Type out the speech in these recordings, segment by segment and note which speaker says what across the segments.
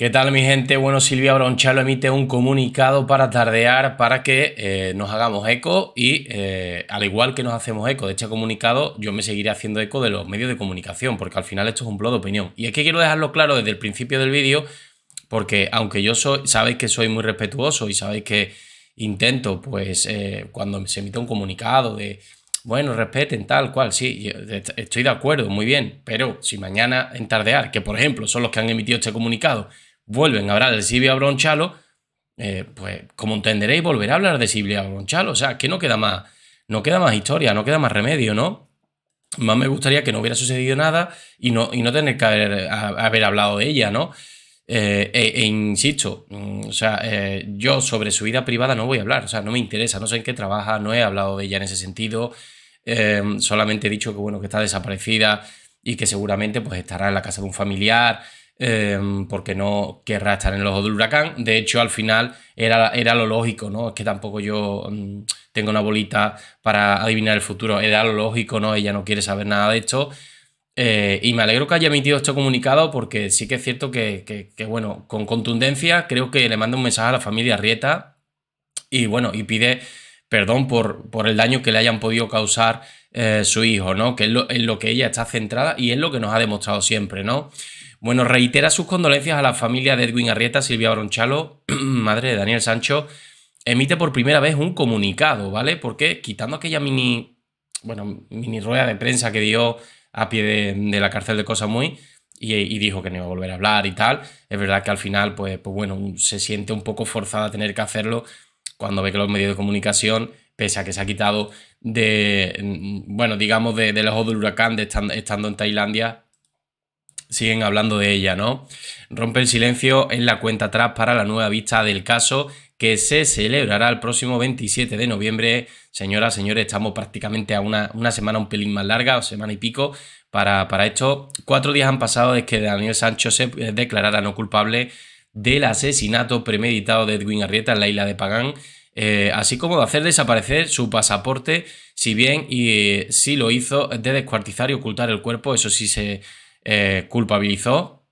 Speaker 1: ¿Qué tal mi gente? Bueno, Silvia Bronchalo emite un comunicado para tardear para que eh, nos hagamos eco y eh, al igual que nos hacemos eco de este comunicado, yo me seguiré haciendo eco de los medios de comunicación porque al final esto es un blog de opinión. Y es que quiero dejarlo claro desde el principio del vídeo porque aunque yo soy, sabéis que soy muy respetuoso y sabéis que intento pues eh, cuando se emite un comunicado de... Bueno, respeten tal cual, sí, estoy de acuerdo, muy bien, pero si mañana en tardear, que por ejemplo son los que han emitido este comunicado, vuelven a hablar de Silvia Bronchalo, eh, pues como entenderéis, volverá a hablar de Silvia Bronchalo. O sea, que no queda más, no queda más historia, no queda más remedio, ¿no? Más me gustaría que no hubiera sucedido nada y no, y no tener que haber, hablado de ella, ¿no? Eh, eh, e, insisto, mm, o sea, yo sobre su vida privada no voy a hablar, o sea, no me interesa, no sé en qué trabaja, no he hablado de ella en ese sentido, solamente he dicho que bueno, que está desaparecida y que seguramente pues estará en la casa de un familiar, Em, porque no querrá estar en el ojo del huracán. De hecho, al final era, era lo lógico, ¿no? Es que tampoco yo mm, tengo una bolita para adivinar el futuro. Era lo lógico, ¿no? Ella no quiere saber nada de esto. Eh, y me alegro que haya emitido este comunicado porque sí que es cierto que, bueno, con contundencia creo que le manda un mensaje a la familia Rieta y, bueno, y pide perdón por, por el daño que le hayan podido causar eh, su hijo, ¿no? Que es en lo que ella está centrada y es lo que nos ha demostrado siempre, ¿no? Bueno, reitera sus condolencias a la familia de Edwin Arrieta, Silvia Bronchalo, madre de Daniel Sancho. Emite por primera vez un comunicado, ¿vale? Porque quitando aquella mini, bueno, mini rueda de prensa que dio a pie de, la cárcel de Cosa y, y dijo que no iba a volver a hablar y tal, es verdad que al final, pues, pues bueno, se siente un poco forzada a tener que hacerlo cuando ve que los medios de comunicación pese a que se ha quitado de, bueno, digamos, del de ojo del huracán de estando, en Tailandia, siguen hablando de ella, ¿no? Rompe el silencio en la cuenta atrás para la nueva vista del caso que se celebrará el próximo 27 de noviembre. Señoras, señores, estamos prácticamente a una, semana un pelín más larga, o semana y pico, para, para esto. Cuatro días han pasado desde que Daniel Sancho se declarara no culpable del asesinato premeditado de Edwin Arrieta en la isla de Pagán. Eh, así como de hacer desaparecer su pasaporte, si bien y eh, si lo hizo de descuartizar y ocultar el cuerpo, eso sí se, eh, culpabilizó.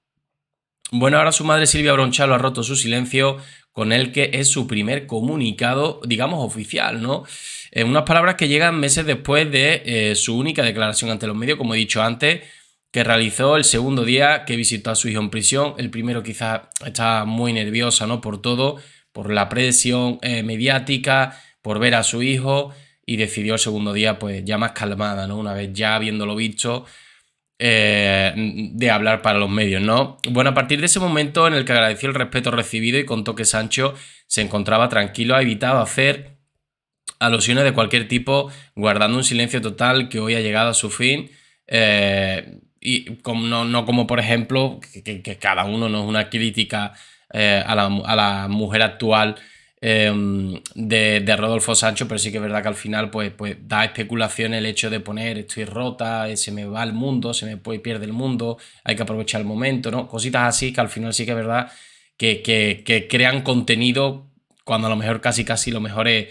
Speaker 1: Bueno, ahora su madre Silvia Bronchalo ha roto su silencio con el que es su primer comunicado, digamos, oficial, ¿no? En eh, unas palabras que llegan meses después de eh, su única declaración ante los medios, como he dicho antes, que realizó el segundo día que visitó a su hijo en prisión. El primero quizás estaba muy nerviosa, ¿no? Por todo, por la presión mediática, por ver a su hijo y decidió el segundo día, pues ya más calmada, ¿no? Una vez ya habiéndolo visto, eh, de hablar para los medios, ¿no? Bueno, a partir de ese momento en el que agradeció el respeto recibido y contó que Sancho se encontraba tranquilo, ha evitado hacer alusiones de cualquier tipo, guardando un silencio total que hoy ha llegado a su fin. Eh, y como, no, como, por ejemplo, que, cada uno no es una crítica eh, a, la, a la mujer actual Em, de, Rodolfo Sancho, pero sí que es verdad que al final pues, pues da especulación el hecho de poner estoy rota, eh, se me va el mundo, se me puede, pierde el mundo, hay que aprovechar el momento, ¿no? Cositas así que al final sí que es verdad que, que, crean contenido cuando a lo mejor casi casi lo mejor es,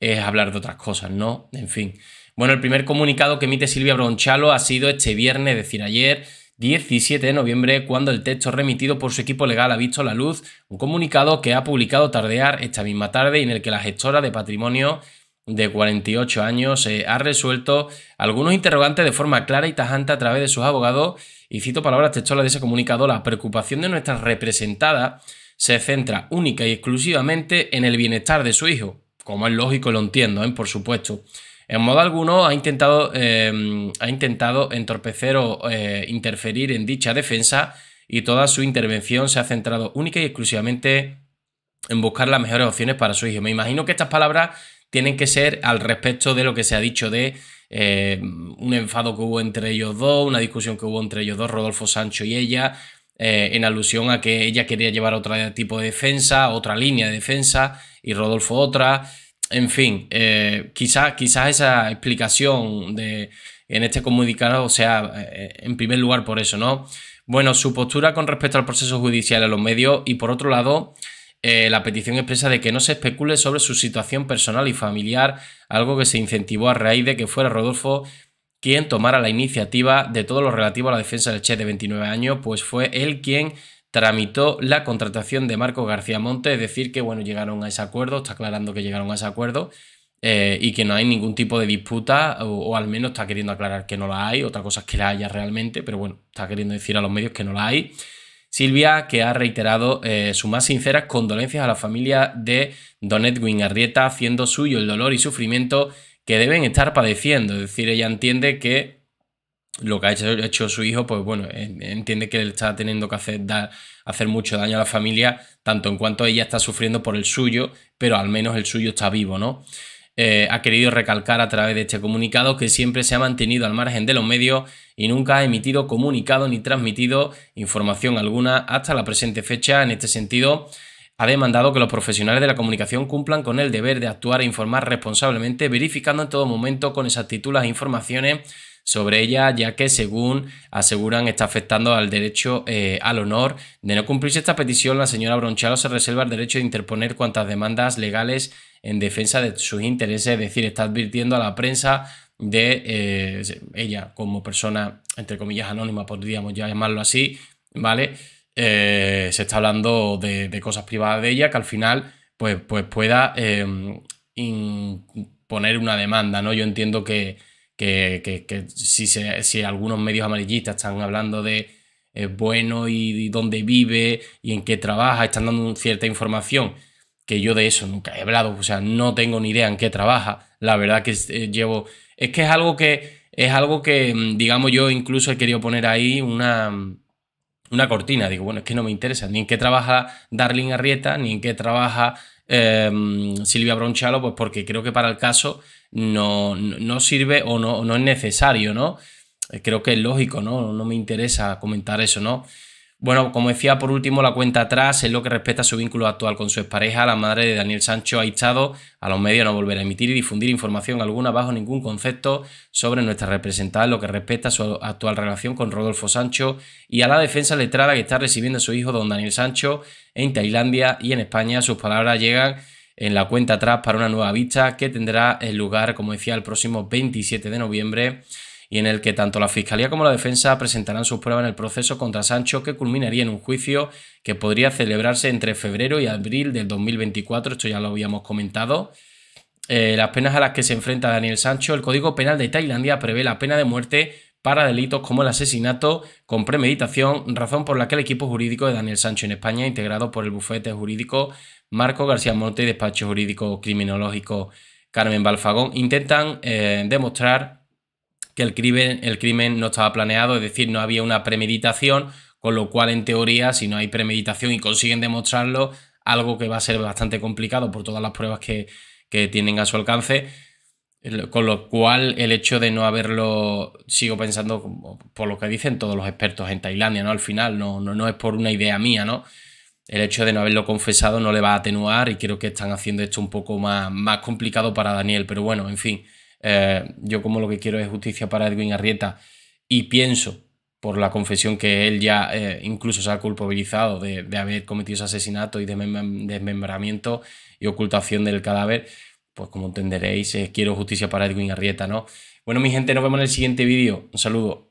Speaker 1: es hablar de otras cosas, ¿no? En fin. Bueno, el primer comunicado que emite Silvia Bronchalo ha sido este viernes, es decir, ayer, 17 de noviembre, cuando el texto remitido por su equipo legal ha visto la luz, un comunicado que ha publicado Tardear esta misma tarde en el que la gestora de patrimonio de 48 años eh, ha resuelto algunos interrogantes de forma clara y tajante a través de sus abogados y cito palabras textuales de ese comunicado, la preocupación de nuestra representada se centra única y exclusivamente en el bienestar de su hijo, como es lógico, lo entiendo, ¿eh? por supuesto. En modo alguno ha intentado, em, ha intentado entorpecer o eh, interferir en dicha defensa y toda su intervención se ha centrado única y exclusivamente en buscar las mejores opciones para su hijo. Me imagino que estas palabras tienen que ser al respecto de lo que se ha dicho de em, un enfado que hubo entre ellos dos, una discusión que hubo entre ellos dos, Rodolfo Sancho y ella, eh, en alusión a que ella quería llevar otro tipo de defensa, otra línea de defensa y Rodolfo otra en fin, eh, quizás, esa explicación de, en este comunicado sea, eh, en primer lugar, por eso, ¿no? Bueno, su postura con respecto al proceso judicial a los medios y, por otro lado, eh, la petición expresa de que no se especule sobre su situación personal y familiar, algo que se incentivó a raíz de que fuera Rodolfo quien tomara la iniciativa de todo lo relativo a la defensa del Che de 29 años, pues fue él quien tramitó la contratación de Marco García Monte, es decir, que bueno, llegaron a ese acuerdo, está aclarando que llegaron a ese acuerdo eh, y que no hay ningún tipo de disputa, o, al menos está queriendo aclarar que no la hay, otra cosa es que la haya realmente, pero bueno, está queriendo decir a los medios que no la hay. Silvia, que ha reiterado eh, sus más sinceras condolencias a la familia de Don Edwin Arrieta, haciendo suyo el dolor y sufrimiento que deben estar padeciendo. Es decir, ella entiende que lo que ha hecho, su hijo, pues bueno, entiende que le está teniendo que hacer, hacer mucho daño a la familia, tanto en cuanto ella está sufriendo por el suyo, pero al menos el suyo está vivo, ¿no? Eh, ha querido recalcar a través de este comunicado que siempre se ha mantenido al margen de los medios y nunca ha emitido comunicado ni transmitido información alguna hasta la presente fecha. En este sentido, ha demandado que los profesionales de la comunicación cumplan con el deber de actuar e informar responsablemente, verificando en todo momento con exactitud las informaciones sobre ella, ya que según aseguran está afectando al derecho eh, al honor. De no cumplirse esta petición, la señora Bronchalo se reserva el derecho de interponer cuantas demandas legales en defensa de sus intereses, es decir, está advirtiendo a la prensa de eh, ella como persona, entre comillas, anónima, podríamos llamarlo así, ¿vale? Eh, se está hablando de, cosas privadas de ella que al final pues, pues pueda una demanda, ¿no? Yo entiendo que, que, si, algunos medios amarillistas están hablando de eh, bueno y, dónde vive y en qué trabaja, están dando cierta información que yo de eso nunca he hablado, o sea, no tengo ni idea en qué trabaja, la verdad que eh, llevo, es que es algo que, es algo que, mm, digamos, yo incluso he querido poner ahí una, una cortina. Digo, bueno, es que no me interesa ni en qué trabaja Darlene Arrieta, ni en qué trabaja em, Silvia Bronchalo, pues porque creo que para el caso no, no sirve o no, no es necesario, ¿no? Eh, creo que es lógico, ¿no? No me interesa comentar eso, ¿no? Bueno, como decía, por último, la cuenta atrás en lo que respecta a su vínculo actual con su expareja, la madre de Daniel Sancho ha instado a los medios a no volver a emitir y difundir información alguna bajo ningún concepto sobre nuestra representada en lo que respecta a su actual relación con Rodolfo Sancho y a la defensa letrada que está recibiendo su hijo don Daniel Sancho en Tailandia y en España. Sus palabras llegan en la cuenta atrás para una nueva vista que tendrá lugar, como decía, el próximo 27 de noviembre y en el que tanto la Fiscalía como la Defensa presentarán sus pruebas en el proceso contra Sancho, que culminaría en un juicio que podría celebrarse entre febrero y abril del 2024, esto ya lo habíamos comentado. Eh, las penas a las que se enfrenta Daniel Sancho, el Código Penal de Tailandia prevé la pena de muerte para delitos como el asesinato con premeditación, razón por la que el equipo jurídico de Daniel Sancho en España, integrado por el bufete jurídico Marco García Monte y despacho jurídico criminológico Carmen Balfagón, intentan eh, demostrar que el crimen, el crimen no estaba planeado, es decir, no había una premeditación, con lo cual en teoría, si no hay premeditación y consiguen demostrarlo, algo que va a ser bastante complicado por todas las pruebas que, tienen a su alcance, con lo cual, el hecho de no haberlo, sigo pensando, por lo que dicen todos los expertos en Tailandia, ¿no? Al final, no, no, es por una idea mía, ¿no? El hecho de no haberlo confesado no le va a atenuar y creo que están haciendo esto un poco más, más complicado para Daniel, pero bueno, en fin. Eh, yo como lo que quiero es justicia para Edwin Arrieta y pienso, por la confesión que él ya eh, incluso se ha culpabilizado de, haber cometido ese asesinato y desmembramiento y ocultación del cadáver, pues como entenderéis, quiero justicia para Edwin Arrieta, ¿no? Bueno, mi gente, nos vemos en el siguiente vídeo. Un saludo.